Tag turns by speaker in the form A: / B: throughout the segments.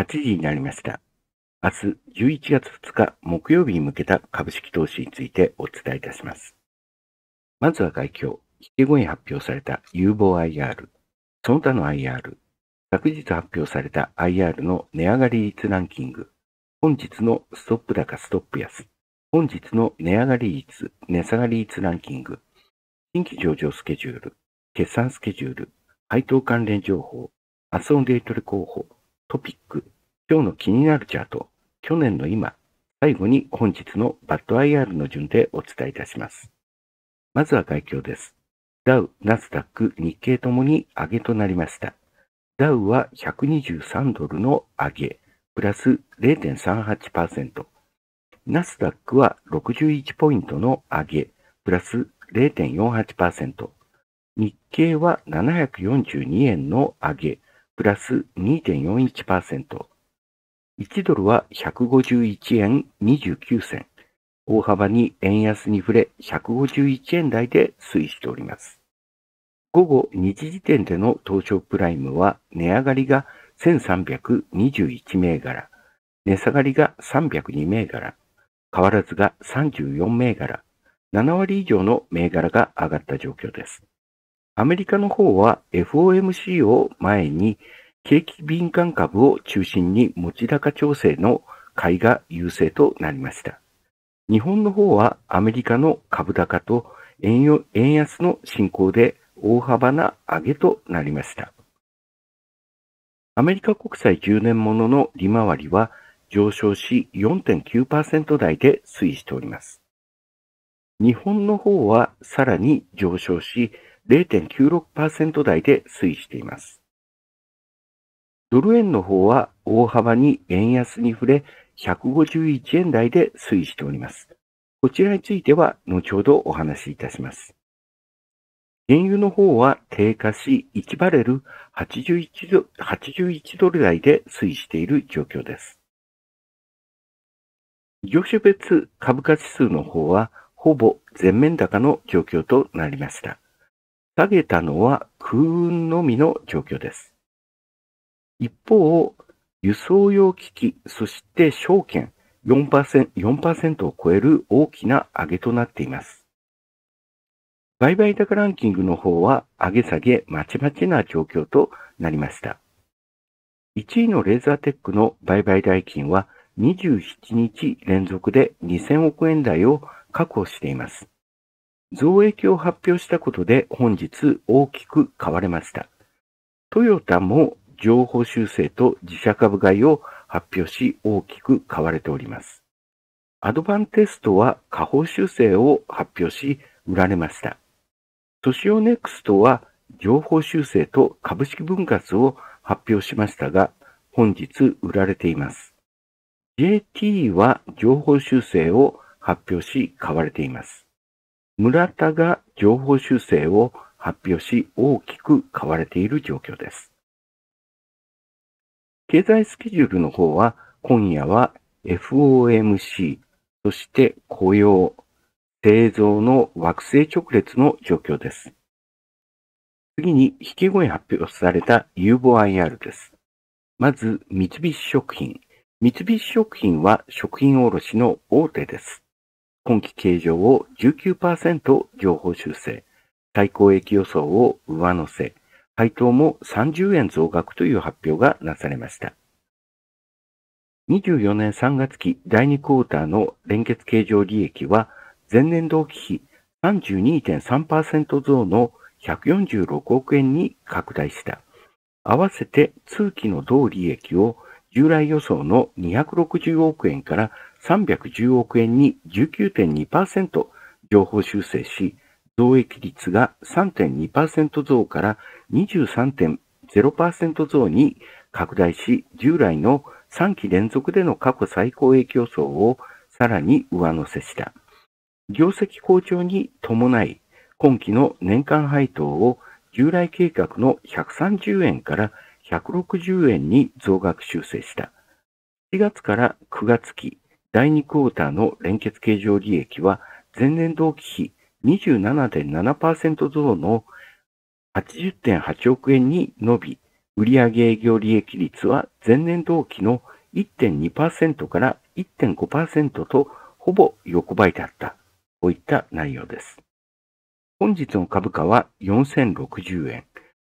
A: 8時になりました。明日11月2日木曜日に向けた株式投資についてお伝えいたします。まずは外況、引け後に発表された有望 IR、その他の IR、昨日発表された IR の値上がり率ランキング、本日のストップ高ストップ安、本日の値上がり率、値下がり率ランキング、新規上場スケジュール、決算スケジュール、配当関連情報、明日のデートレ候補、トピック、今日の気になるチャート、去年の今、最後に本日のバッド IR の順でお伝えいたします。まずは概況です。ダウ、ナスダック、日経ともに上げとなりました。ダウは123ドルの上げ、プラス0.38%。ナスダックは61ポイントの上げ、プラス0.48%。日経は742円の上げ、プラス2.41%。1ドルは151円29銭。大幅に円安に触れ151円台で推移しております。午後2時時点での東証プライムは値上がりが1321銘柄、値下がりが302銘柄、変わらずが34銘柄、7割以上の銘柄が上がった状況です。アメリカの方は FOMC を前に景気敏感株を中心に持ち高調整の買いが優勢となりました。日本の方はアメリカの株高と円安の進行で大幅な上げとなりました。アメリカ国債10年ものの利回りは上昇し4.9%台で推移しております。日本の方はさらに上昇し0.96%台で推移しています。ドル円の方は大幅に円安に触れ、151円台で推移しております。こちらについては後ほどお話しいたします。原油の方は低下し、1バレル81ド ,81 ドル台で推移している状況です。業種別株価指数の方は、ほぼ全面高の状況となりました。下げたのは空運のみの状況です。一方、輸送用機器、そして証券 4%, を超える大きな上げとなっています。売買高ランキングの方は上げ下げまちまちな状況となりました。1位のレーザーテックの売買代金は27日連続で2000億円台を確保しています。増益を発表したことで本日大きく買われました。トヨタも情報修正と自社株買いを発表し大きく買われております。アドバンテストは下方修正を発表し売られました。ソシオネクストは情報修正と株式分割を発表しましたが、本日売られています。JT は情報修正を発表し買われています。村田が情報修正を発表し大きく買われている状況です。経済スケジュールの方は今夜は FOMC、そして雇用、製造の惑星直列の状況です。次に引き声発表された有望 IR です。まず、三菱食品。三菱食品は食品卸の大手です。今期計上を19%情報修正、最高益予想を上乗せ、配当も30円増額という発表がなされました。24年3月期第2クォーターの連結計上利益は前年同期比32.3%増の146億円に拡大した。合わせて通期の同利益を従来予想の260億円から310億円に19.2%情報修正し、増益率が3.2%増から23.0%増に拡大し、従来の3期連続での過去最高影響層をさらに上乗せした。業績好調に伴い、今期の年間配当を従来計画の130円から160円に増額修正した。4月から9月期、第2クォーターの連結計上利益は前年同期比27.7%増の80.8億円に伸び、売上営業利益率は前年同期の1.2%から1.5%とほぼ横ばいだった。こういった内容です。本日の株価は4060円。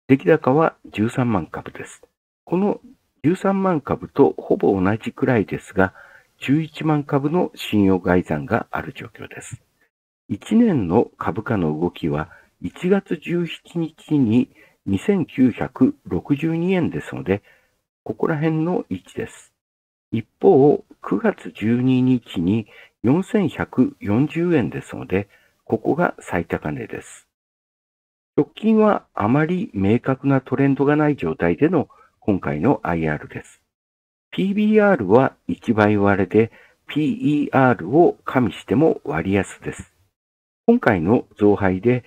A: 出来高は13万株です。この13万株とほぼ同じくらいですが、11万株の信用外算がある状況です。1年の株価の動きは1月17日に2962円ですので、ここら辺の位置です。一方、9月12日に4140円ですので、ここが最高値です。直近はあまり明確なトレンドがない状態での今回の IR です。PBR は1倍割れで、PER を加味しても割安です。今回の増配で、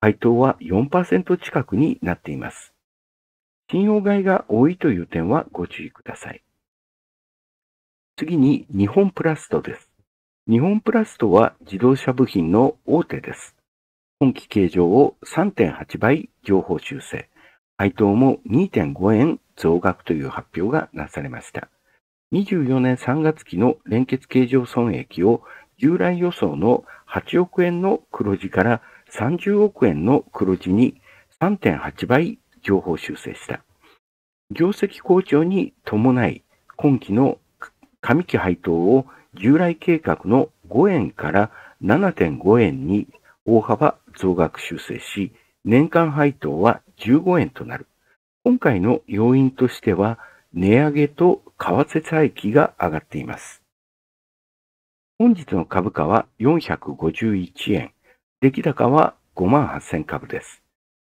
A: 配当は4%近くになっています。信用買いが多いという点はご注意ください。次に日本プラストです。日本プラストは自動車部品の大手です。今期形状を3.8倍情報修正。配当も2.5円増額という発表がなされました。24年3月期の連結計上損益を従来予想の8億円の黒字から30億円の黒字に3.8倍情報修正した。業績好調に伴い、今期の上期配当を従来計画の5円から7.5円に大幅増額修正し、年間配当は15円となる。今回の要因としては、値上げと為替差益が上がっています。本日の株価は451円、出来高は5万8000株です。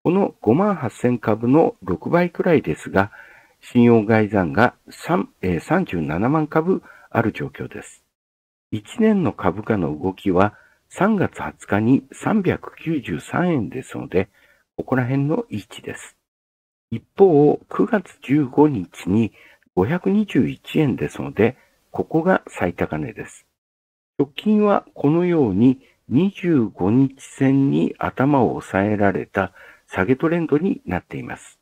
A: この5万8000株の6倍くらいですが、信用外残が37万株ある状況です。1年の株価の動きは3月20日に393円ですので、ここら辺の位置です。一方、9月15日に521円ですので、ここが最高値です。直近はこのように25日線に頭を押さえられた下げトレンドになっています。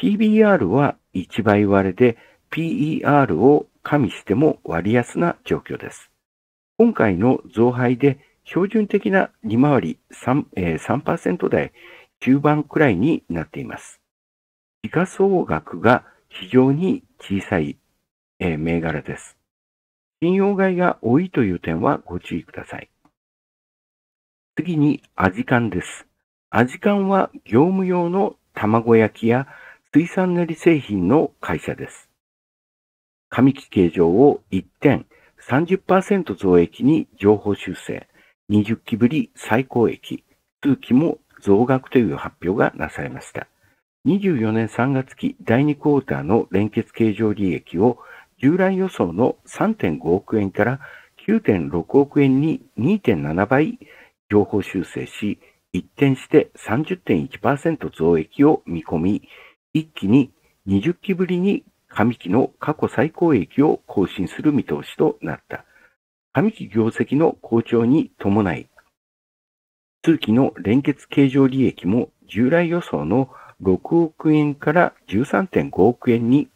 A: PBR は1倍割れで PER を加味しても割安な状況です。今回の増配で標準的な利回り 3%, 3台中盤くらいになっています。時価総額が非常に小さい、えー、銘柄です。信用買いが多いという点はご注意ください。次にアジカンです。アジカンは業務用の卵焼きや水産練り製品の会社です。上期計上を1点30%増益に情報修正、20期ぶり最高益、通期も増額という発表がなされました。24年3月期第2クォーターの連結経常利益を従来予想の3.5億円から9.6億円に2.7倍情報修正し、一転して30.1%増益を見込み、一気に20期ぶりに上期の過去最高益を更新する見通しとなった。上期業績の好調に伴い、通期の連結計上利益も従来予想の6億円から13.5億円に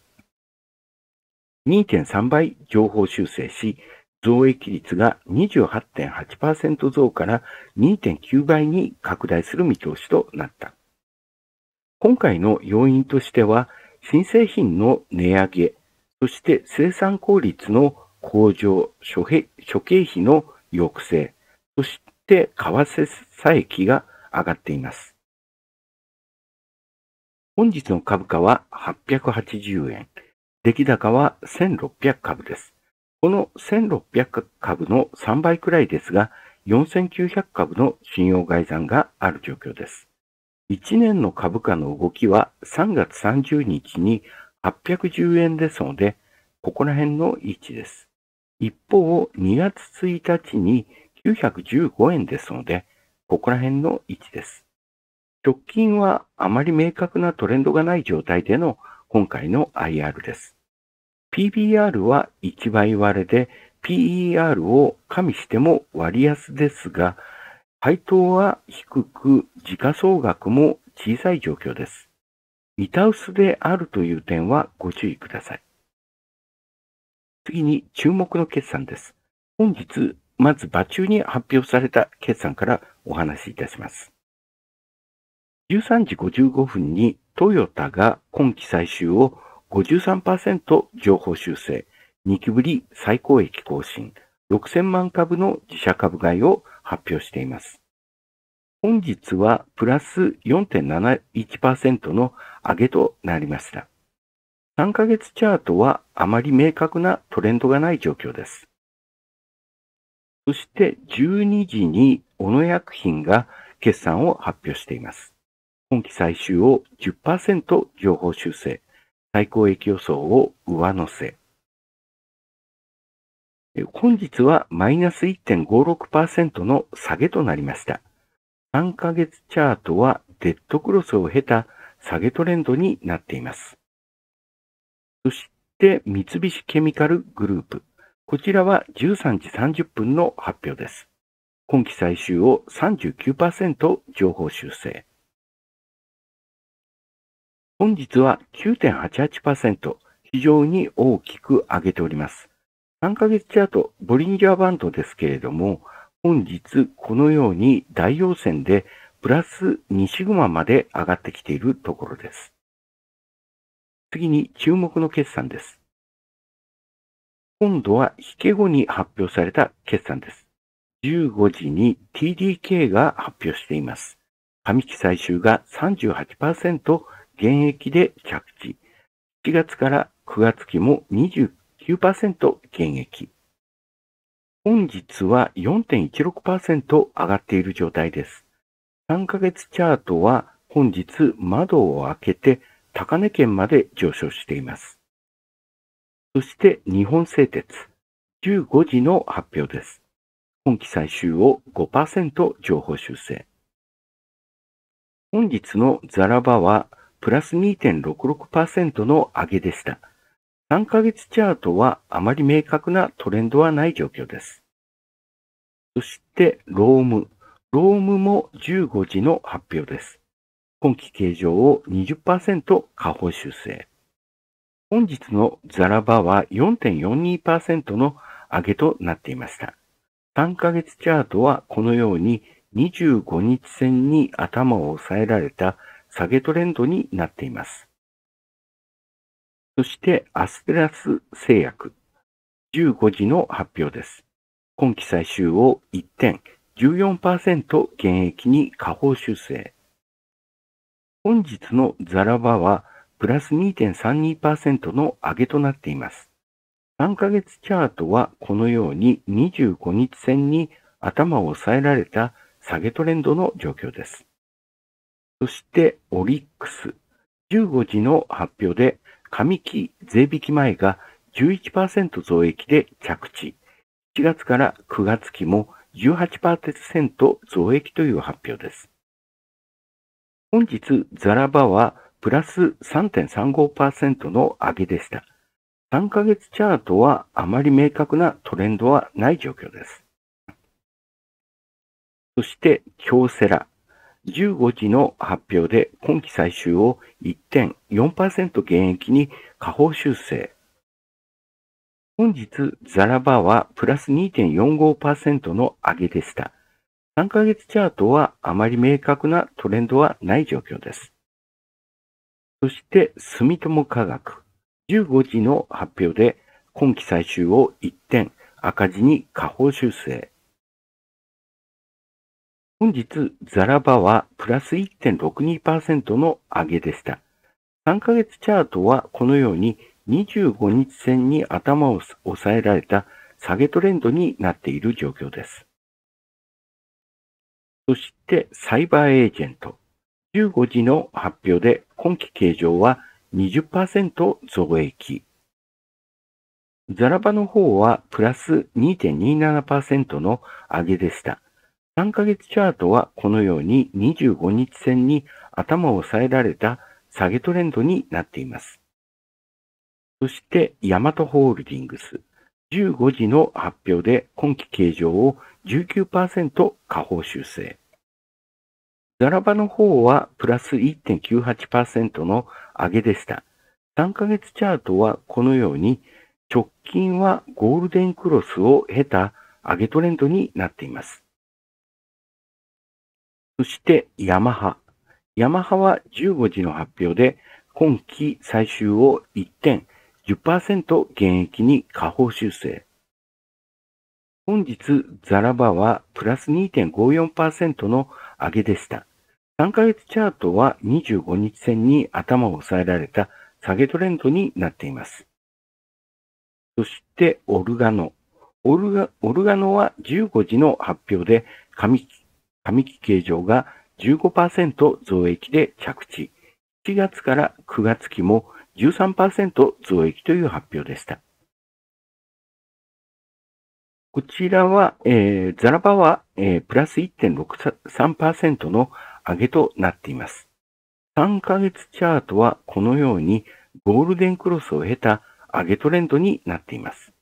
A: 2.3倍上方修正し、増益率が28.8%増から2.9倍に拡大する見通しとなった。今回の要因としては、新製品の値上げ、そして生産効率の向上、諸経費の抑制、そしして為替差益が上がっています。本日の株価は880円、出来高は1600株です。この1600株の3倍くらいですが、4900株の信用外算がある状況です。1年の株価の動きは3月30日に810円ですので、ここら辺の位置です。一方、2月1日に915円ですので、ここら辺の位置です。直近はあまり明確なトレンドがない状態での今回の IR です。PBR は1倍割れで、PER を加味しても割安ですが、配当は低く、時価総額も小さい状況です。見倒すであるという点はご注意ください。次に注目の決算です。本日まず、場中に発表された決算からお話しいたします。13時55分にトヨタが今期最終を53%情報修正、2期ぶり最高益更新、6000万株の自社株買いを発表しています。本日はプラス4.71%の上げとなりました。3ヶ月チャートはあまり明確なトレンドがない状況です。そして12時に小野薬品が決算を発表しています。今期最終を10%情報修正、最高益予想を上乗せ。本日はマイナス1.56%の下げとなりました。3ヶ月チャートはデッドクロスを経た下げトレンドになっています。そして三菱ケミカルグループ。こちらは13時30分の発表です。今期最終を39%情報修正。本日は9.88%、非常に大きく上げております。3ヶ月チャート、ボリンジャーバンドですけれども、本日このように大陽線でプラス2シグマまで上がってきているところです。次に注目の決算です。今度は引け後に発表された決算です。15時に TDK が発表しています。上期最終が38%減益で着地。7月から9月期も29%減益。本日は4.16%上がっている状態です。3ヶ月チャートは本日窓を開けて高値圏まで上昇しています。そして日本製鉄、15時の発表です。今期最終を5%情報修正。本日のザラバはプラス2.66%の上げでした。3ヶ月チャートはあまり明確なトレンドはない状況です。そして、ローム。ロームも15時の発表です。今期形状を20%下方修正。本日のザラバは4.42%の上げとなっていました。3ヶ月チャートはこのように25日線に頭を押さえられた下げトレンドになっています。そしてアステラス製薬15時の発表です。今期最終を1点14%減益に下方修正。本日のザラバはプラス2.32%の上げとなっています。3ヶ月チャートはこのように25日線に頭を抑えられた下げトレンドの状況です。そしてオリックス。15時の発表で上期税引き前が11%増益で着地。7月から9月期も18%増益という発表です。本日、ザラバはプラス3.35%の上げでした。3ヶ月チャートはあまり明確なトレンドはない状況です。そして、京セラ。15時の発表で今期最終を1.4%減益に下方修正。本日、ザラバはプラス2.45%の上げでした。3ヶ月チャートはあまり明確なトレンドはない状況です。そして住友科学。15時の発表で今期最終を一点、赤字に下方修正。本日、ザラバはプラス1.62%の上げでした。3ヶ月チャートはこのように25日線に頭を押さえられた下げトレンドになっている状況です。そして、サイバーエージェント。15時の発表で今期計上は20%増益。ザラバの方はプラス2.27%の上げでした。3ヶ月チャートはこのように25日線に頭を抑えられた下げトレンドになっています。そして、ヤマトホールディングス。15時の発表で今期計上を19%下方修正。なラばの方はプラス1.98%の上げでした。3ヶ月チャートはこのように直近はゴールデンクロスを経た上げトレンドになっています。そしてヤマハ。ヤマハは15時の発表で今期最終を1点10%減益に下方修正。本日ザラバはプラス2.54%の上げでした。3ヶ月チャートは25日線に頭を抑えられた下げトレンドになっています。そして、オルガノ。オルガオルガノは15時の発表で紙機形状が15%増益で着地。7月から9月期も13%増益という発表でした。こちらは、えー、ザラバは、えー、プラス1.63%の上げとなっています。3ヶ月チャートはこのようにゴールデンクロスを経た上げトレンドになっています。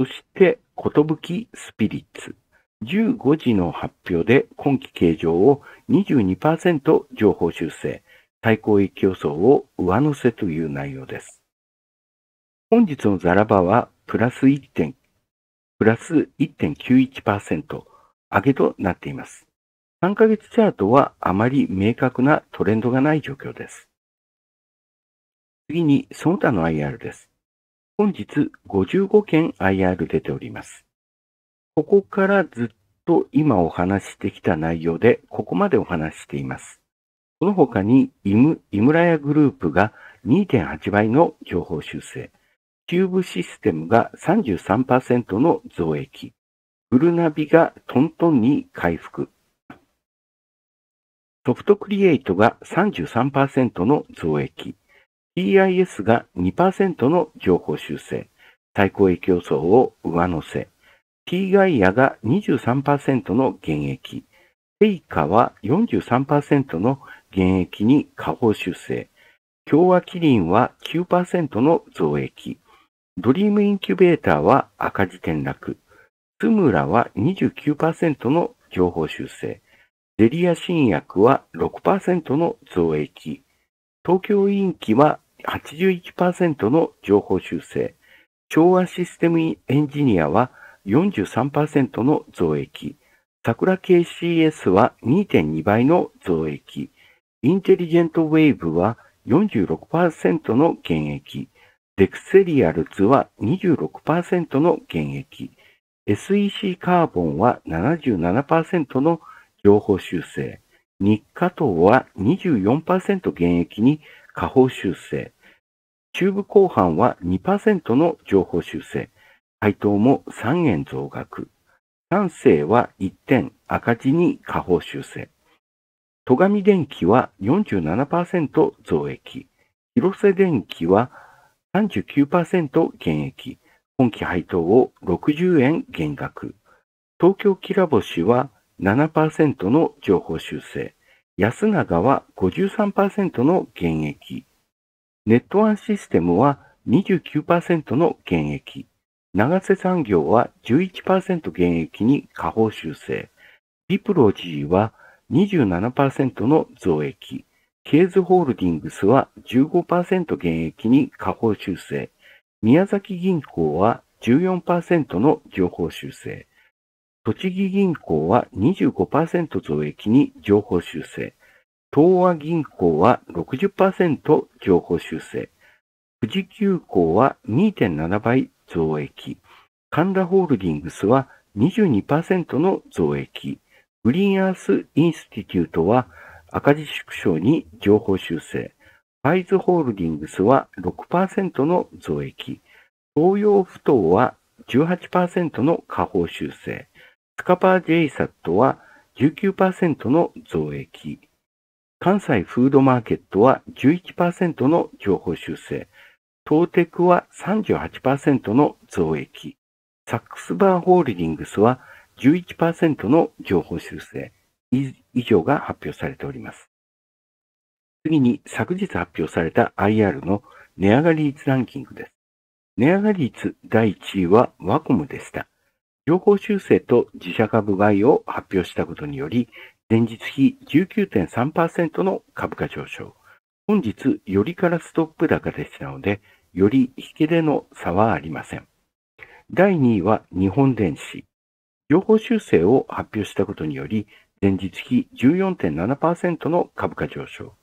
A: そして、ことぶきスピリッツ。15時の発表で今期形状を22%情報修正、最高益予想を上乗せという内容です。本日のザラバはプラス1点、プラス1.91%上げとなっています。3ヶ月チャートはあまり明確なトレンドがない状況です。次に、その他の IR です。本日55件 IR 出ております。ここからずっと今お話してきた内容で、ここまでお話しています。この他にイム、イムラヤグループが2.8倍の情報修正、キューブシステムが33%の増益、グルナビがトントンに回復、ソフトクリエイトが33%の増益、PIS が2%の情報修正、最高益予想を上乗せ、T ガイアが23%の減益、テイカは43%の減益に下方修正、共和キリンは9%の増益、ドリームインキュベーターは赤字転落、ツムラは29%の情報修正、デリア新薬は6%の増益、東京委員機は81%の情報修正、昭和システムエンジニアは43%の増益、桜系 CS は2.2倍の増益、インテリジェントウェーブは46%の減益、デクセリアルズは26%の減益、SEC カーボンは77%の上方修正。日課等は24%減益に下方修正。中部後半は2%の上方修正。配当も3円増額。三世は1点赤字に下方修正。戸上電機は47%増益。広瀬電機は39%減益。今期配当を60円減額。東京きらぼしは7%の情報修正、安永は53%の減益、ネットワンシステムは29%の減益、長瀬産業は11%減益に下方修正、リプローは27%の増益、ケーズホールディングスは15%減益に下方修正、宮崎銀行は14%の情報修正、栃木銀行は25%増益に情報修正。東和銀行は60%情報修正。富士急行は2.7倍増益。神田ホールディングスは22%の増益。グリーンアースインスティテュートは赤字縮小に情報修正。ファイズホールディングスは6%の増益。東洋不動は18%の下方修正。スカパー JSAT は19%の増益。関西フードマーケットは11%の情報修正。トーテクは38%の増益。サックスバーホールディングスは11%の情報修正以上が発表されております。次に昨日発表された IR の値上がり率ランキングです。値上がり率第1位はワコムでした。情報修正と自社株買いを発表したことにより、前日比19.3%の株価上昇。本日、よりからストップ高でしたので、より引けでの差はありません。第2位は日本電子。情報修正を発表したことにより、前日比14.7%の株価上昇。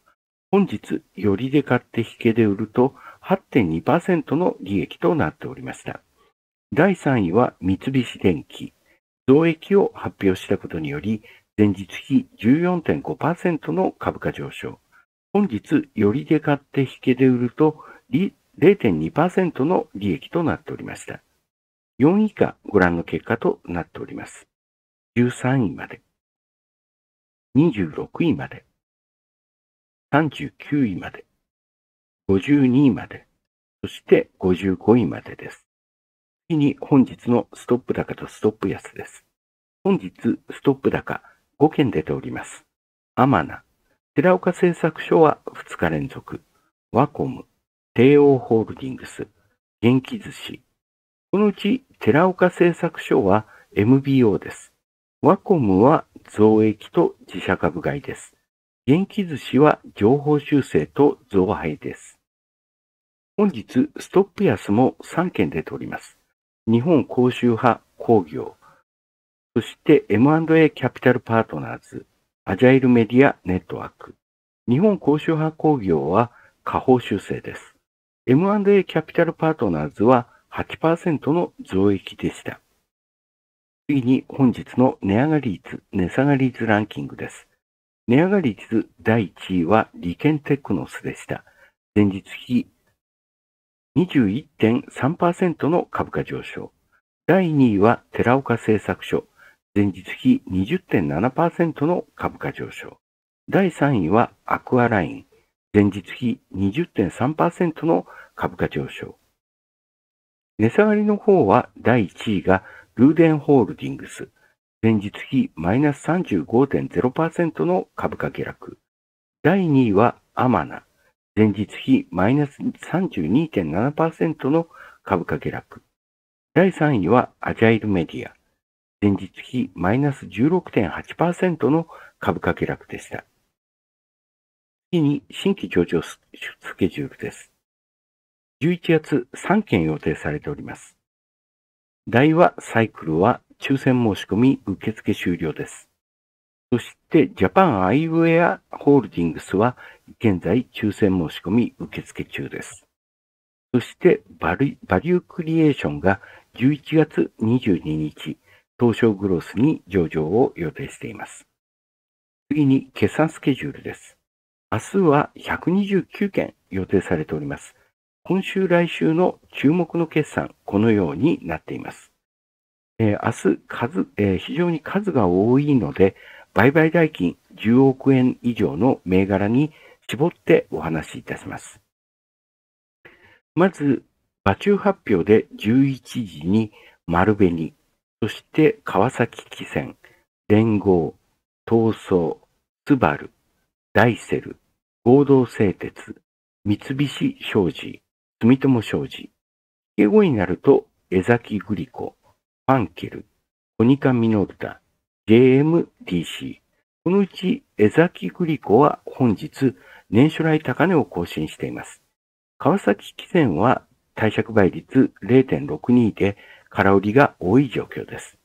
A: 本日、よりで買って引けで売ると8.2%の利益となっておりました。第3位は三菱電機。増益を発表したことにより、前日比14.5%の株価上昇。本日、よりで買って引けで売ると、0.2%の利益となっておりました。4位以下、ご覧の結果となっております。13位まで、26位まで、39位まで、52位まで、そして55位までです。に本日のストップ高とストップ安です。本日、ストップ高5件出ております。アマナ、寺岡製作所は2日連続、ワコム、帝王ホールディングス、元気寿司。このうち寺岡製作所は MBO です。ワコムは増益と自社株買いです。元気寿司は情報修正と増配です。本日、ストップ安も3件出ております。日本公衆派工業、そして M&A キャピタルパートナーズ、アジャイルメディアネットワーク。日本公衆派工業は下方修正です。M&A キャピタルパートナーズは8%の増益でした。次に本日の値上がり率、値下がり率ランキングです。値上がり率第1位は利権テクノスでした。前日比21.3%の株価上昇。第2位は寺岡製作所、前日比20.7%の株価上昇。第3位はアクアライン、前日比20.3%の株価上昇。値下がりの方は第1位がルーデンホールディングス、前日比マイナス35.0%の株価下落。第2位はアマナ、前日比マイナス32.7%の株価下落。第3位はアジャイルメディア。前日比マイナス16.8%の株価下落でした。次に新規上場スケジュールです。11月3件予定されております。大和サイクルは抽選申し込み受付終了です。そして、ジャパンアイウェアホールディングスは、現在、抽選申し込み受付中です。そして、バリュークリエーションが11月22日、東証グロースに上場を予定しています。次に、決算スケジュールです。明日は129件予定されております。今週来週の注目の決算、このようになっています。えー、明日数、えー、非常に数が多いので、売買代金10億円以上の銘柄に絞ってお話しいたします。まず、馬中発表で11時に丸紅、そして川崎汽船、連合、闘争、スバル、ダイセル、合同製鉄、三菱商事、住友商事。英語になると、江崎グリコ、ファンケル、コニカミノルタ、JMTC。このうち、江崎グリコは本日、年初来高値を更新しています。川崎汽船は貸借倍率0.62で、空売りが多い状況です。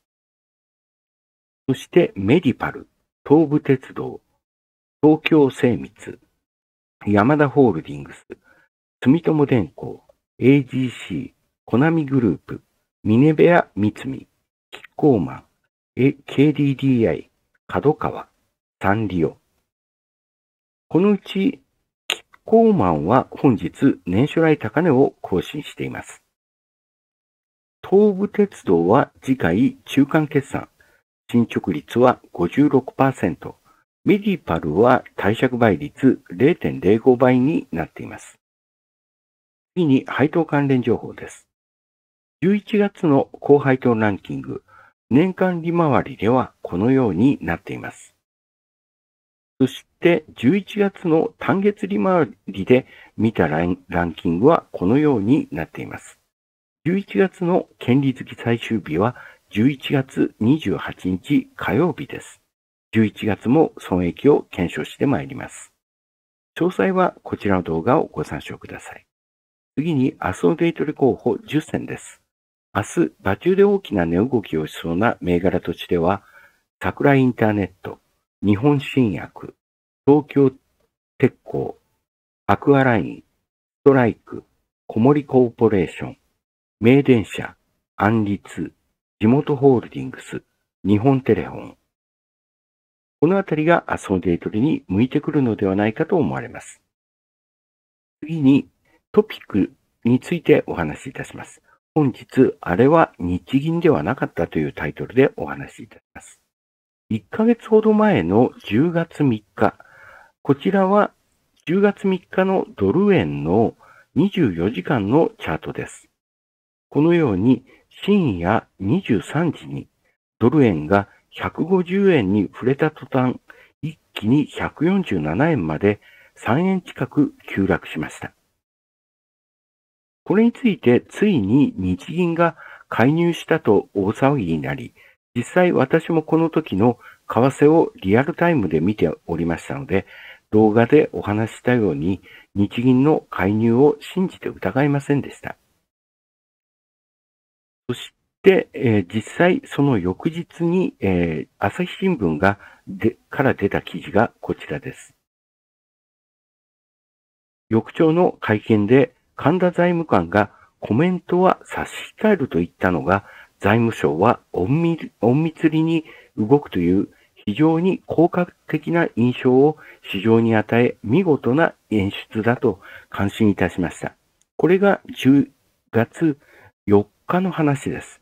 A: そしてメディパル、東武鉄道、東京精密、山田ホールディングス、住友電工、AGC、コナミグループ、ミネベア三つみ、キッコーマン、KDDI、角川、サンリオ。このうち、キッコーマンは本日年初来高値を更新しています。東武鉄道は次回中間決算。進捗率は56%。メディパルは貸借倍率0.05倍になっています。次に配当関連情報です。11月の高配当ランキング。年間利回りではこのようになっています。そして11月の単月利回りで見たランキングはこのようになっています。11月の権利付き最終日は11月28日火曜日です。11月も損益を検証してまいります。詳細はこちらの動画をご参照ください。次にアソーデイトレ候補10選です。明日、場中で大きな値動きをしそうな銘柄土地では、桜インターネット、日本新薬、東京鉄工、アクアライン、ストライク、小森コーポレーション、名電車、安立、地元ホールディングス、日本テレホン。このあたりがアソーデイトリに向いてくるのではないかと思われます。次にトピックについてお話しいたします。本日、あれは日銀ではなかったというタイトルでお話しいたします。1ヶ月ほど前の10月3日、こちらは10月3日のドル円の24時間のチャートです。このように深夜23時にドル円が150円に触れた途端、一気に147円まで3円近く急落しました。これについてついに日銀が介入したと大騒ぎになり、実際私もこの時の為替をリアルタイムで見ておりましたので、動画でお話したように日銀の介入を信じて疑いませんでした。そして、えー、実際その翌日に、えー、朝日新聞がでから出た記事がこちらです。翌朝の会見で神田財務官がコメントは差し控えると言ったのが、財務省は隠密りに動くという非常に効果的な印象を市場に与え、見事な演出だと感心いたしました。これが10月4日の話です。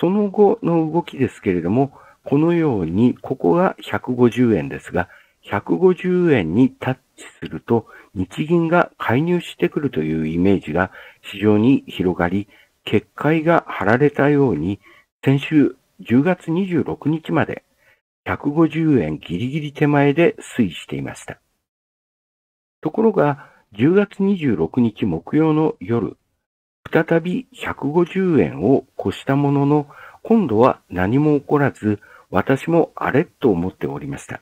A: その後の動きですけれども、このように、ここが150円ですが、150円に立っすると、日銀が介入してくるというイメージが市場に広がり、結界が張られたように、先週10月26日まで150円ギリギリ手前で推移していました。ところが、10月26日木曜の夜、再び150円を越したものの、今度は何も起こらず、私もあれと思っておりました。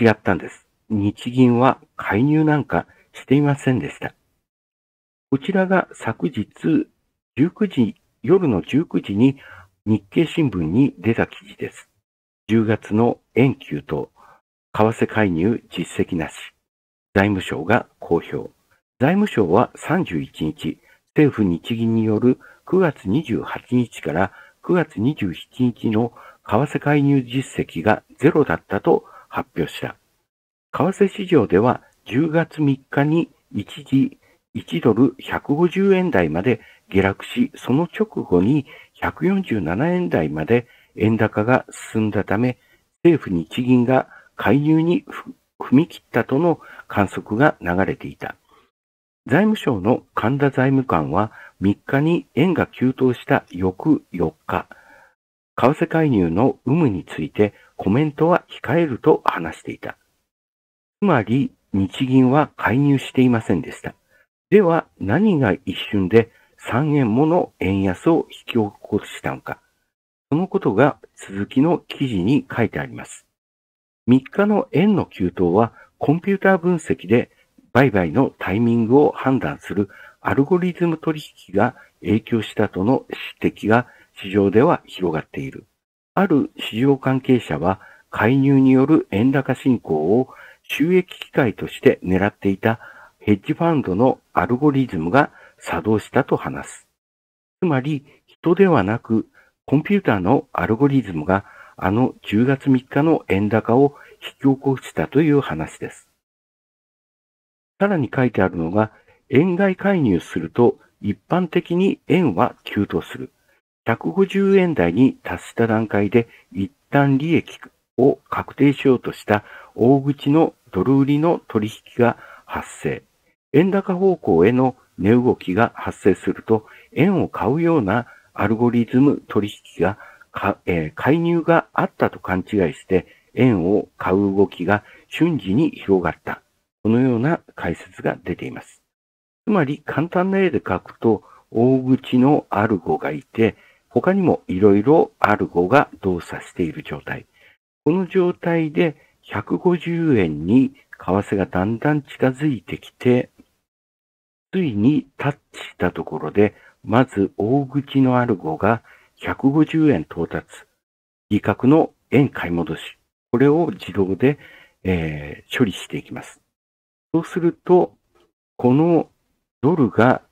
A: 違ったんです。日銀は介入なんかしていませんでした。こちらが昨日19時、夜の19時に日経新聞に出た記事です。10月の円給と為替介入実績なし。財務省が公表。財務省は31日、政府日銀による9月28日から9月27日の為替介入実績がゼロだったと発表した。為替市場では10月3日に一時1ドル150円台まで下落し、その直後に147円台まで円高が進んだため、政府日銀が介入に踏み切ったとの観測が流れていた。財務省の神田財務官は3日に円が急騰した翌4日、為替介入の有無についてコメントは控えると話していた。つまり日銀は介入していませんでした。では何が一瞬で3円もの円安を引き起こしたのか。そのことが続きの記事に書いてあります。3日の円の急騰はコンピューター分析で売買のタイミングを判断するアルゴリズム取引が影響したとの指摘が市場では広がっている。ある市場関係者は介入による円高進行を収益機会として狙っていたヘッジファンドのアルゴリズムが作動したと話す。つまり、人ではなく、コンピューターのアルゴリズムがあの10月3日の円高を引き起こしたという話です。さらに書いてあるのが、円買い介入すると一般的に円は急騰する。150円台に達した段階で一旦利益を確定しようとした大口のドル売りの取引が発生。円高方向への値動きが発生すると、円を買うようなアルゴリズム取引が、えー、介入があったと勘違いして、円を買う動きが瞬時に広がった。このような解説が出ています。つまり簡単な絵で書くと、大口のアルゴがいて、他にもいろいろアルゴが動作している状態。この状態で150円に為替がだんだん近づいてきて、ついにタッチしたところで、まず大口のアルゴが150円到達。利確の円買い戻し。これを自動で、えー、処理していきます。そうすると、このドルが、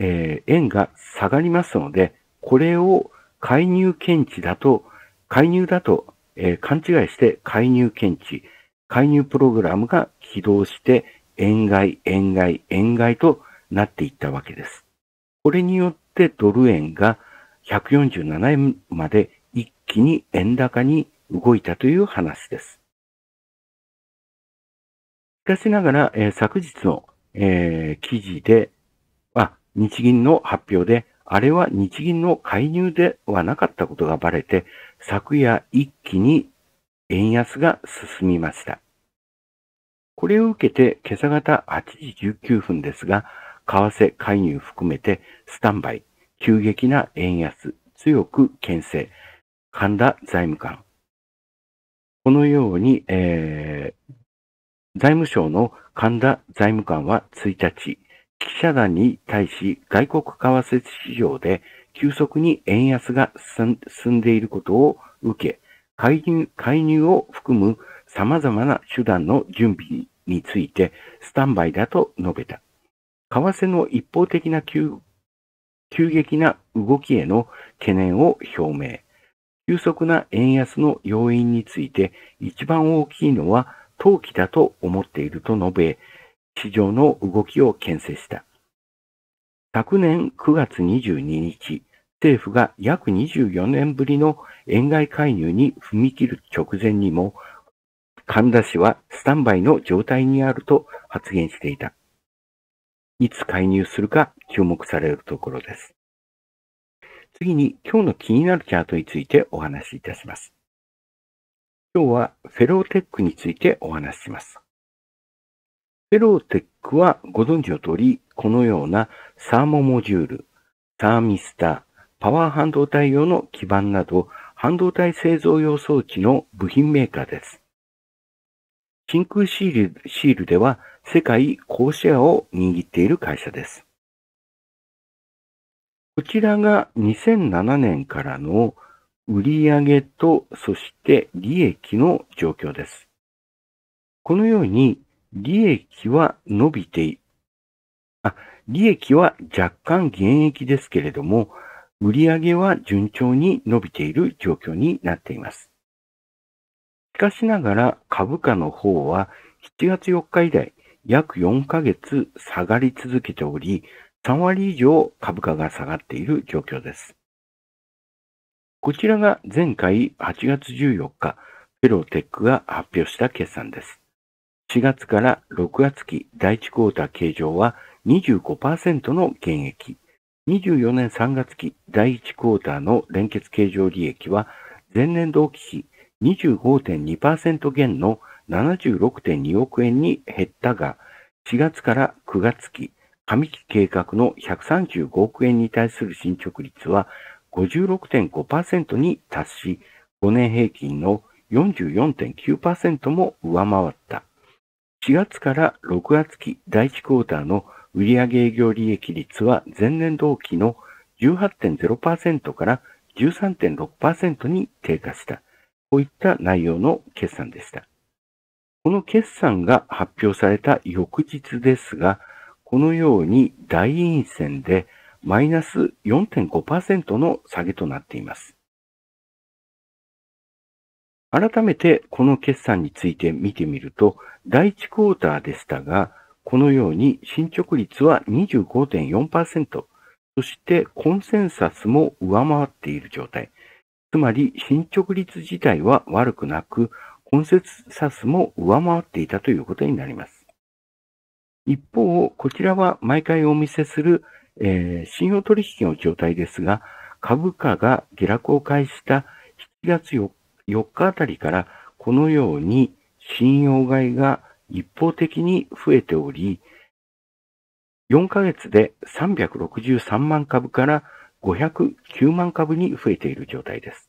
A: えー、円が下がりますので、これを介入検知だと、介入だとえー、勘違いして介入検知、介入プログラムが起動して、円買い、円買い、円買いとなっていったわけです。これによってドル円が147円まで一気に円高に動いたという話です。しかしながら、えー、昨日の、えー、記事で、あ、日銀の発表で、あれは日銀の介入ではなかったことがバレて、昨夜一気に円安が進みました。これを受けて今朝方8時19分ですが、為替介入含めてスタンバイ、急激な円安、強く牽制、神田財務官。このように、えー、財務省の神田財務官は1日、記者団に対し外国為替市場で急速に円安が進んでいることを受け、介入介入を含む様々な手段の準備についてスタンバイだと述べた。為替の一方的な急急激な動きへの懸念を表明。急速な円安の要因について一番大きいのは投機だと思っていると述べ、市場の動きを牽制した。昨年9月22日、政府が約24年ぶりの円買い介入に踏み切る直前にも、神田氏はスタンバイの状態にあると発言していた。いつ介入するか注目されるところです。次に今日の気になるチャートについてお話しいたします。今日はフェローテックについてお話しします。フェローテックはご存知の通り、このようなサーモモジュール、サーミスター、パワー半導体用の基板など、半導体製造用装置の部品メーカーです。真空シールシールでは世界高シェアを握っている会社です。こちらが2007年からの売上とそして利益の状況です。このように利益は伸びて、あ、利益は若干減益ですけれども、売上は順調に伸びている状況になっています。しかしながら株価の方は7月4日以来約4ヶ月下がり続けており、3割以上株価が下がっている状況です。こちらが前回8月14日、フェローテックが発表した決算です。4月から6月期第1クォーター計上は25%の減益。24年3月期第1クォーターの連結計上利益は前年同期比25.2%減の76.2億円に減ったが、4月から9月期、上期計画の135億円に対する進捗率は56.5%に達し、5年平均の44.9%も上回った。4月から6月期第1クォーターの売上営業利益率は前年同期の18.0%から13.6%に低下した。こういった内容の決算でした。この決算が発表された翌日ですが、このように大陰線でマイナス4.5%の下げとなっています。改めてこの決算について見てみると、第1クォーターでしたが、このように進捗率は25.4%、そしてコンセンサスも上回っている状態。つまり進捗率自体は悪くなく、コンセンサスも上回っていたということになります。一方、こちらは毎回お見せする、えー、信用取引の状態ですが、株価が下落を開始した7月4 4日あたりからこのように信用買いが一方的に増えており、4ヶ月で363万株から509万株に増えている状態です。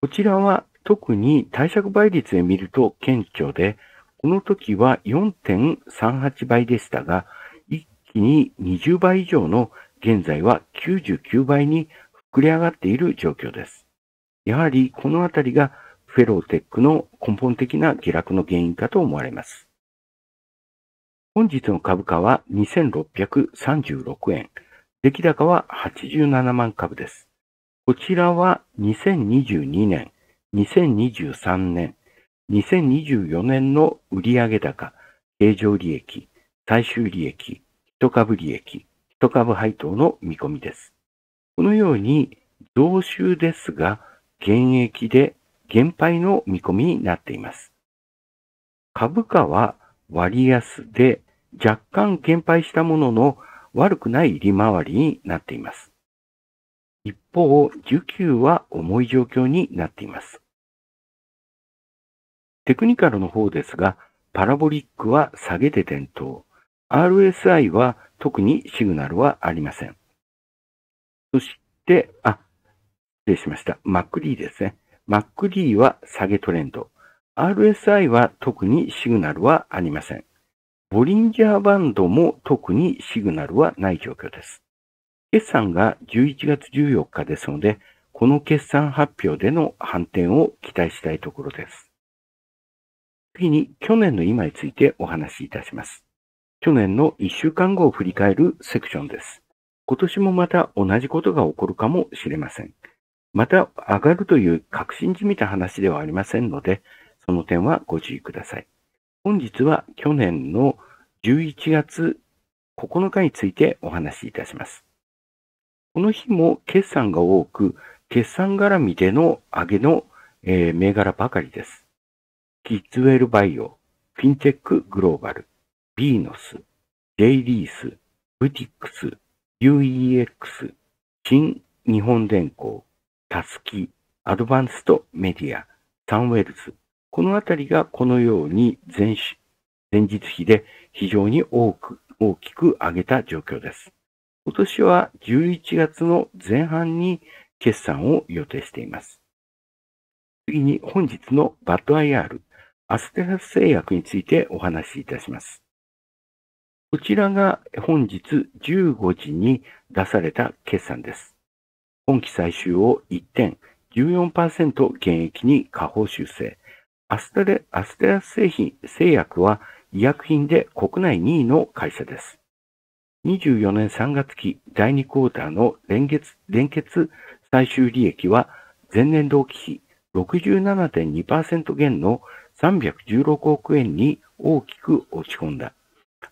A: こちらは特に貸借倍率で見ると顕著で、この時は4.38倍でしたが、一気に20倍以上の現在は99倍に膨れ上がっている状況です。やはりこのあたりがフェローテックの根本的な下落の原因かと思われます。本日の株価は2636円。出来高は87万株です。こちらは2022年、2023年、2024年の売上高、経常利益、最終利益、1株利益、1株配当の見込みです。このように増収ですが、減益で減配の見込みになっています。株価は割安で若干減配したものの悪くない利回りになっています。一方、需給は重い状況になっています。テクニカルの方ですが、パラボリックは下げて転倒。RSI は特にシグナルはありません。そして、あ、失礼しました。マックリーですね。マックリーは下げトレンド。RSI は特にシグナルはありません。ボリンジャーバンドも特にシグナルはない状況です。決算が11月14日ですので、この決算発表での反転を期待したいところです。次に去年の今についてお話しいたします。去年の1週間後を振り返るセクションです。今年もまた同じことが起こるかもしれません。また上がるという確信じみた話ではありませんので、その点はご注意ください。本日は去年の11月9日についてお話しいたします。この日も決算が多く、決算絡みでの上げの、えー、銘柄ばかりです。キッズウェルバイオ、フィンテックグローバル、ビーノス、イリース、ブティックス、UEX、新日本電工、タスキ、アドバンストメディア、サンウェルズ、このあたりがこのように前前日比で非常に多く、大きく上げた状況です。今年は11月の前半に決算を予定しています。次に本日のバッド IR、アステラス製薬についてお話しいたします。こちらが本日15時に出された決算です。今期最終を一点、14%減益に下方修正。アステレアステラス製品製薬は医薬品で国内2位の会社です。24年3月期第2クォーターの連月連結最終利益は前年同期比67.2%減の316億円に大きく落ち込んだ。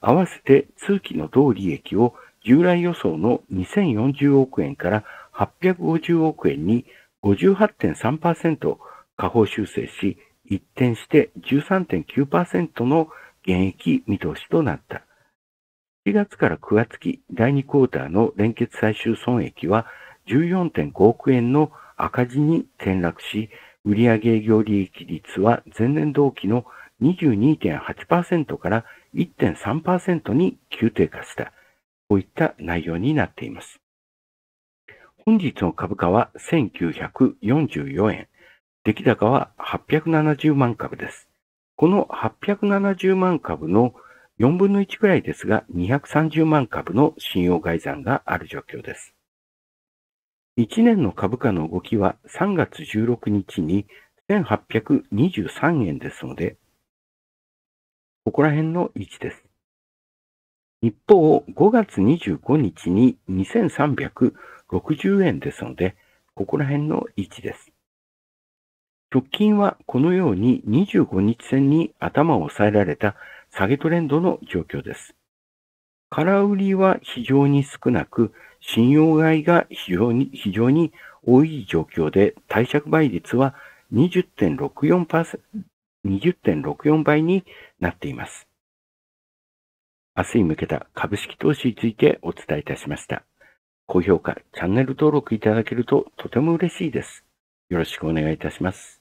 A: 合わせて通期の同利益を従来予想の2040億円から850億円に58.3%下方修正し、一転して13.9%の減益見通しとなった。7月から9月期第2クォーターの連結最終損益は14.5億円の赤字に転落し、売上営業利益率は前年同期の22.8%から1.3%に急低下した。こういった内容になっています。本日の株価は1944円。出来高は870万株です。この870万株の4分の1くらいですが、230万株の信用外算がある状況です。1年の株価の動きは3月16日に1823円ですので、ここら辺の位置です。一方、5月25日に2 3 60円ですので、ここら辺の位置です。直近はこのように25日線に頭を押さえられた下げトレンドの状況です。空売りは非常に少なく、信用買いが非常に非常に多い状況で、貸借倍率は20.64%、20.64倍になっています。明日に向けた株式投資についてお伝えいたしました。高評価、チャンネル登録いただけるととても嬉しいです。よろしくお願いいたします。